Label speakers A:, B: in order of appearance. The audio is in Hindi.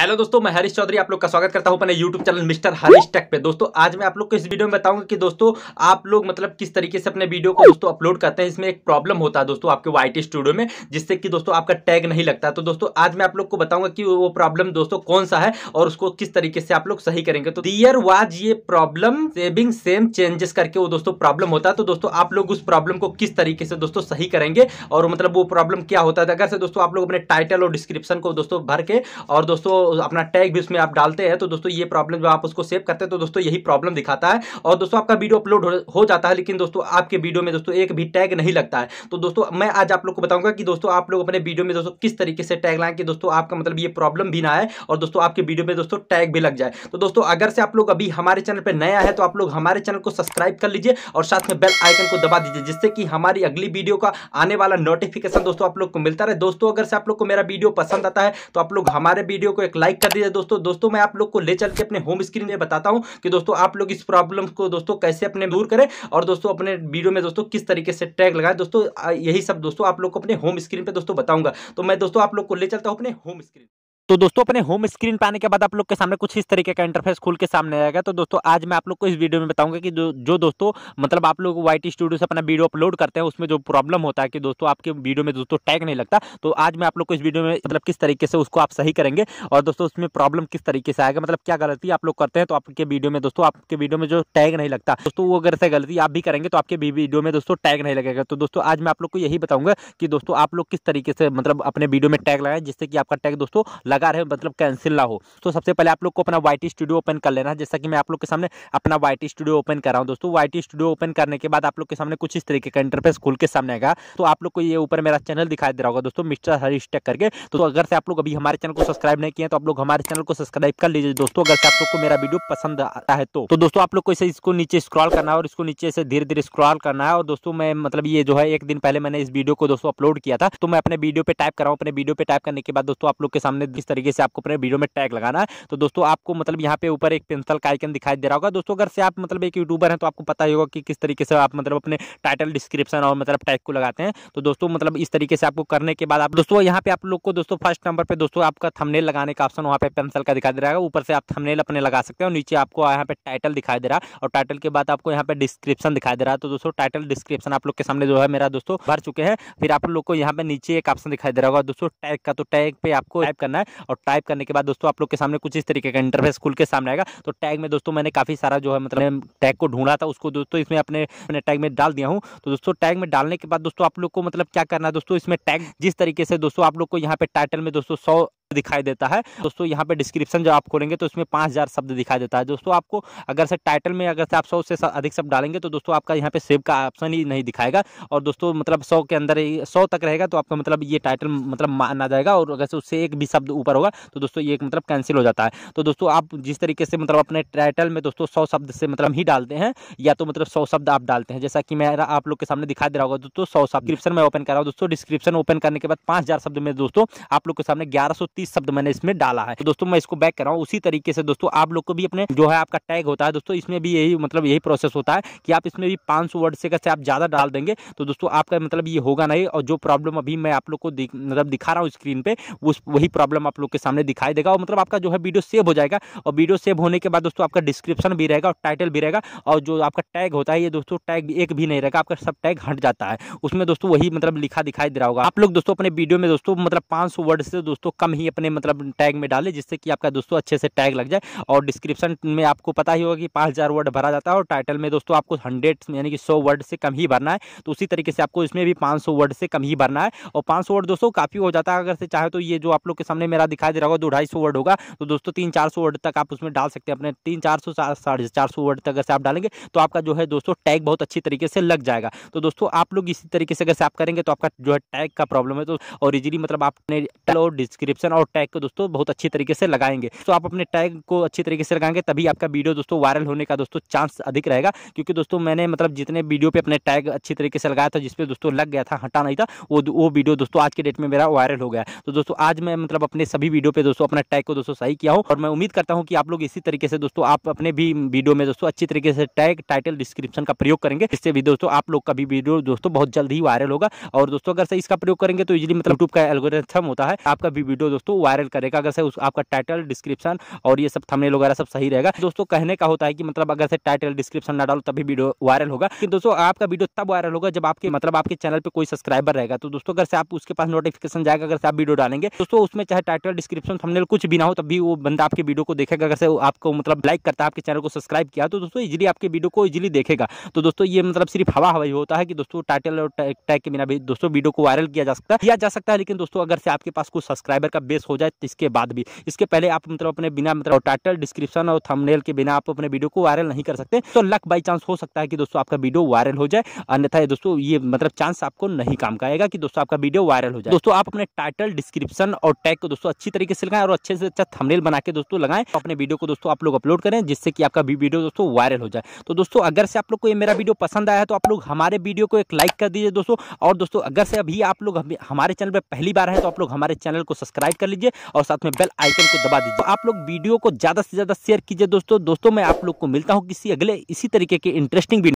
A: हेलो दोस्तों मैं हरीश चौधरी आप लोग का स्वागत करता हूं अपने YouTube channel mister Harish tech पे दोस्तों आज मैं आप लोग को इस वीडियो में बताऊंगा कि दोस्तों आप लोग मतलब किस तरीके से अपने वीडियो को दोस्तों अपलोड करते हैं इसमें एक प्रॉब्लम होता है दोस्तों आपके वाई स्टूडियो में जिससे कि दोस्तों आपका टैग नहीं लगता तो दोस्तों आज मैं आप लोग को बताऊंगा कि वो प्रॉब्लम दोस्तों कौन सा है और उसको किस तरीके से आप लोग सही करेंगे तो दियर वाज ये प्रॉब्लम सेविंग सेम चेंजेस करके वो दोस्तों प्रॉब्लम होता है तो दोस्तों आप लोग उस प्रॉब्लम को किस तरीके से दोस्तों सही करेंगे और मतलब वो प्रॉब्लम क्या होता है अगर से दोस्तों आप लोग अपने टाइटल और डिस्क्रिप्शन को दोस्तों भर के और दोस्तों अपना टैग भी उसमें आप डालते हैं तो दोस्तों ये प्रॉब्लम जब आप उसको सेव करते हैं तो दोस्तों यही प्रॉब्लम दिखाता है और दोस्तों आपका वीडियो अपलोड हो जाता है लेकिन दोस्तों आपके वीडियो में दोस्तों एक भी टैग नहीं लगता है तो दोस्तों मैं आज आप लोग को बताऊंगा कि दोस्तों आप लोग अपने वीडियो में दोस्तों किस तरीके से टैग लाएं कि दोस्तों आपका मतलब ये प्रॉब्लम भी ना आए और दोस्तों आपके वीडियो में दोस्तों टैग भी लग जाए तो दोस्तों अगर से आप लोग अभी हमारे चैनल पर नया है तो आप लोग हमारे चैनल को सब्सक्राइब कर लीजिए और साथ में बेल आइकन को दबा दीजिए जिससे कि हमारी अगली वीडियो का आने वाला नोटिफिकेशन दोस्तों आप लोग को मिलता रहे दोस्तों अगर से आप लोग को मेरा वीडियो पसंद आता है तो आप लोग हमारे वीडियो को एक लाइक कर दीजिए दोस्तों दोस्तों मैं आप लोग को ले चल के अपने होम स्क्रीन में बताता हूँ कि दोस्तों आप लोग इस प्रॉब्लम को दोस्तों कैसे अपने दूर करें और दोस्तों अपने वीडियो में दोस्तों किस तरीके से टैग लगाए दोस्तों यही सब दोस्तों आप लोग को अपने होम स्क्रीन पर दोस्तों बताऊंगा तो मैं दोस्तों आप लोग को ले चलता हूँ अपने होम स्क्रीन तो दोस्तों अपने होम स्क्रीन पे आने के बाद आप लोग के सामने कुछ इस तरीके का इंटरफेस खुल के सामने आएगा तो दोस्तों आज मैं आप लोग को इस वीडियो में बताऊंगा कि जो जो दोस्तों मतलब आप लोग टी स्टूडियो से अपना वीडियो अपलोड करते हैं उसमें जो प्रॉब्लम होता है कि दोस्तों आपके वीडियो में दोस्तों टैग नहीं लगता तो आज मैं आप लोग को इस वीडियो में मतलब किस तरीके से उसको आप सही करेंगे और दोस्तों उसमें प्रॉब्लम किस तरीके से आएगा मतलब क्या गलती आप लोग करते हैं तो आपके वीडियो में दोस्तों आपके वीडियो में जो टैग नहीं लगता दोस्तों वो अगर से गलती आप भी करेंगे तो आपके वीडियो में दोस्तों टैग नहीं लगेगा तो दोस्तों आज मैं आप लोग को यही बताऊंगा कि दोस्तों आप लोग किस तरीके से मतलब अपने वीडियो में टैग लगाएं जिससे कि आपका टैग दोस्तों लगा रहे मतलब कैंसिल ना हो तो सबसे पहले आप लोग को अपना वाई स्टूडियो ओपन कर लेना है जैसा कि मैं आप लोग के सामने अपना वाई स्टूडियो ओपन कर रहा हूँ दोस्तों वाई स्टूडियो ओपन करने के बाद आप लोग के सामने कुछ इस तरीके का इंटरफेस खुल के सामने आएगा तो आप लोग को ये ऊपर मेरा चैनल दिखाई दे रहा होगा दोस्तों मिस्टर हरीश टेक करके तो अगर से आप लोग अभी हमारे चैनल को सब्सक्राइब नहीं किए तो आप लोग हमारे चैनल को सब्सक्राइब कर लीजिए दोस्तों अगर से आप लोग को मेरा वीडियो पसंद आता है तो।, तो, दोस्तों आप लोग को इसे इसको नीचे स्क्रॉल करना है और इसको नीचे से धीरे धीरे स्क्रॉल करना है और दोस्तों मैं मतलब ये जो है एक दिन पहले मैंने इस वीडियो को दोस्तों अपलोड किया था तो मैं अपने वीडियो पे टाइप कर रहा हूँ अपने वीडियो पे टाइप करने के बाद दोस्तों आप लोग के सामने तरीके से आपको अपने वीडियो में टैग लगाना है तो दोस्तों आपको मतलब यहाँ पे ऊपर एक पेंसिल का आइकन दिखाई दे रहा होगा दोस्तों अगर से आप मतलब एक यूट्यूबर हैं तो आपको पता ही होगा कि किस तरीके से आप मतलब अपने टाइटल डिस्क्रिप्शन और मतलब टैग को लगाते हैं तो दोस्तों मतलब इस तरीके से आपको करने के बाद आप दोस्तों यहाँ पे आप लोग को दोस्तों फर्स्ट नंबर पर दोस्तों आपका थमनेल लगाने का ऑप्शन वहाँ पे पेंसिल का दिखाई दे रहा है ऊपर से आप थमनेल अपने लगा सकते हैं और नीचे आपको यहाँ पे टाइटल दिखाई दे रहा है और टाइटल के बाद आपको यहाँ पे डिस्क्रिप्शन दिखाई दे रहा है तो दोस्तों टाइटल डिस्क्रिप्शन आप लोग के सामने जो है मेरा दोस्तों भर चुके हैं फिर आप लोग को यहाँ पे नीचे एक ऑप्शन दिखाई दे रहा होगा दोस्तों टैग का तो टैग पे आपको टाइप करना है और टाइप करने के बाद दोस्तों आप लोग के सामने कुछ इस तरीके का इंटरफेस खुल के सामने आएगा तो टैग में दोस्तों मैंने काफ़ी सारा जो है मतलब टैग को ढूंढा था उसको दोस्तों इसमें अपने अपने टैग में डाल दिया हूँ तो दोस्तों टैग में डालने के बाद दोस्तों आप लोग को मतलब क्या करना है दोस्तों इसमें टैग जिस तरीके से दोस्तों आप लोग को यहाँ पे टाइटल में दोस्तों सौ दिखाई देता है दोस्तों यहाँ पे डिस्क्रिप्शन जो आप खोलेंगे तो इसमें पांच हज़ार शब्द दिखाई देता है दोस्तों आपको अगर से टाइटल में अगर से आप सौ से अधिक शब्द डालेंगे तो दोस्तों आपका यहाँ पे सेव का ऑप्शन ही नहीं दिखाएगा और दोस्तों मतलब सौ के अंदर सौ तक रहेगा तो आपका मतलब ये टाइटल मतलब माना जाएगा और अगर से उससे एक भी शब्द ऊपर होगा तो दोस्तों ये मतलब कैंसिल हो जाता है तो दोस्तों आप जिस तरीके से मतलब अपने टाइटल में दोस्तों सौ शब्द से मतलब ही डालते हैं या तो मतलब सौ शब्द आप डालते हैं जैसा कि मैं आप लोग के सामने दिखाई दे रहा होगा दोस्तों सौ शब्द डिस्क्रिप्शन में ओपन कर रहा हूँ दोस्तों डिस्क्रिप्शन ओपन करने के बाद पांच शब्द में दोस्तों आप लोग के सामने ग्यारह तीस शब्द मैंने इसमें डाला है तो दोस्तों मैं इसको बैक कर रहा हूँ उसी तरीके से दोस्तों आप लोग को भी अपने जो है आपका टैग होता है दोस्तों इसमें भी यही मतलब यही प्रोसेस होता है कि आप इसमें भी पांच वर्ड से कैसे आप ज़्यादा डाल देंगे तो दोस्तों आपका मतलब ये होगा नहीं और जो प्रॉब्लम अभी मैं आप लोग को मतलब दिखा रहा हूँ स्क्रीन पे उस वही प्रॉब्लम आप लोग के सामने दिखाई देगा और मतलब आपका जो है वीडियो सेव हो जाएगा और वीडियो सेव होने के बाद दोस्तों आपका डिस्क्रिप्शन भी रहेगा और टाइटल भी रहेगा और जो आपका टैग होता है ये दोस्तों टैग एक भी नहीं रहेगा आपका सब टैग हट जाता है उसमें दोस्तों वही मतलब लिखा दिखाई दे रहा होगा आप लोग दोस्तों अपने वीडियो में दोस्तों मतलब पांच वर्ड से दोस्तों कम ही अपने मतलब टैग में डालें जिससे कि आपका दोस्तों अच्छे से टैग लग जाए और डिस्क्रिप्शन में आपको पता ही होगा कि पाँच हज़ार वर्ड भरा जाता है और टाइटल में दोस्तों आपको हंड्रेड यानी कि सौ वर्ड से कम ही भरना है तो उसी तरीके से आपको इसमें भी पाँच वर्ड से कम ही भरना है और पाँच वर्ड दोस्तों काफ़ी हो जाता है अगर से चाहे तो ये जो आप लोग के सामने मेरा दिखाई दे रहा होगा दो ढाई वर्ड होगा तो दोस्तों तीन चार वर्ड तक आप उसमें डाल सकते हैं अपने तीन चार सौ साढ़े चार सौ वर्ड तक अगर से आप डालेंगे तो आपका जो है दोस्तों टैग बहुत अच्छी तरीके से लग जाएगा तो दोस्तों आप लोग इसी तरीके से अगर से आप करेंगे तो आपका जो है टैग का प्रॉब्लम है तो और इजीली मतलब आपने डिस्क्रिप्शन और और टैग को दोस्तों बहुत अच्छी तरीके से लगाएंगे तो आप अपने टैग को अच्छी तरीके से लगाएंगे तभी आपका वीडियो दोस्तों वायरल होने का दोस्तों चांस अधिक रहेगा क्योंकि दोस्तों मैंने मतलब जितने वीडियो पे अपने टैग अच्छी तरीके से लगाया था जिसपे दोस्तों लग गया था हटा नहीं था वो वो वीडियो दोस्तों आज के डेट में मेरा वायरल हो गया तो दोस्तों आज मैं मतलब अपने सभी वीडियो पे दोस्तों अपना टैग को दोस्तों सही किया हूँ और मैं उम्मीद करता हूँ कि आप लोग इसी तरीके से दोस्तों आप अपने भी वीडियो में दोस्तों अच्छी तरीके से टैग टाइटल डिस्क्रिप्शन का प्रयोग करेंगे इससे भी दोस्तों आप लोग का भी वीडियो दोस्तों बहुत जल्द ही वायरल होगा और दोस्तों अगर सही इसका प्रयोग करेंगे तो इजिली मतलब यूट्यूब का एल्गोरिथम होता है आपका भी वीडियो दोस्तों तो वायरल करेगा अगर से उस आपका टाइटल डिस्क्रिप्शन और ये सब थंबनेल वगैरह सब सही रहेगा दोस्तों कहने का होता है कि मतलब अगर से टाइटल डिस्क्रिप्शन ना डालो तभी वीडियो वायरल होगा कि दोस्तों आपका वीडियो तब वायरल होगा जब आपके मतलब आपके चैनल पर कोई सब्सक्राइबर रहेगा तो दोस्तों अगर से आप उसके पास नोटिफिकेशन जाएगा अगर से आप वीडियो डालेंगे दोस्तों उसमें चाहे टाइटल डिस्क्रिप्शन थमनेल कुछ भी ना हो तभी वो बंदा आपके वीडियो को देखेगा अगर से आपको मतलब लाइक करता है आपके चैनल को सब्सक्राइब किया तो दोस्तों इजिली आपके वीडियो को इजिली देखेगा तो दोस्तों ये मतलब सिर्फ हवा हवाई होता है कि दोस्तों टाइटल और टैग के बिना भी दोस्तों वीडियो को वायरल किया जा सकता है किया जा सकता है लेकिन दोस्तों अगर से आपके पास कुछ सब्सक्राइबर का बेस हो जाए इसके बाद भी इसके पहले आप मतलब अपने बिना मतलब टाइटल डिस्क्रिप्शन और थंबनेल के बिना आप अपने वीडियो को वायरल नहीं कर सकते तो लक बाई चांस हो सकता है कि दोस्तों आपका वीडियो वायरल हो जाए अन्यथा दोस्तों ये मतलब चांस आपको नहीं काम का आएगा कि दोस्तों आपका वीडियो वायरल हो जाए दोस्तों आप अपने टाइटल डिस्क्रिप्शन और टैग को दोस्तों अच्छी तरीके से लगाएं और अच्छे से अच्छा थमनेल बना के दोस्तों लगाएं तो अपने वीडियो को दोस्तों आप लोग अपलोड करें जिससे कि आपका वीडियो दोस्तों वायरल हो जाए तो दोस्तों अगर से आप लोग को ये मेरा वीडियो पसंद आया तो आप लोग हमारे वीडियो को एक लाइक कर दीजिए दोस्तों और दोस्तों अगर से अभी आप लोग हमारे चैनल पर पहली बार है तो आप लोग हमारे चैनल को सब्सक्राइब कर लीजिए और साथ में बेल आइकन को दबा दीजिए आप लोग वीडियो को ज़्यादा से ज़्यादा शेयर कीजिए दोस्तों दोस्तों मैं आप लोग को मिलता हूँ किसी अगले इसी तरीके के इंटरेस्टिंग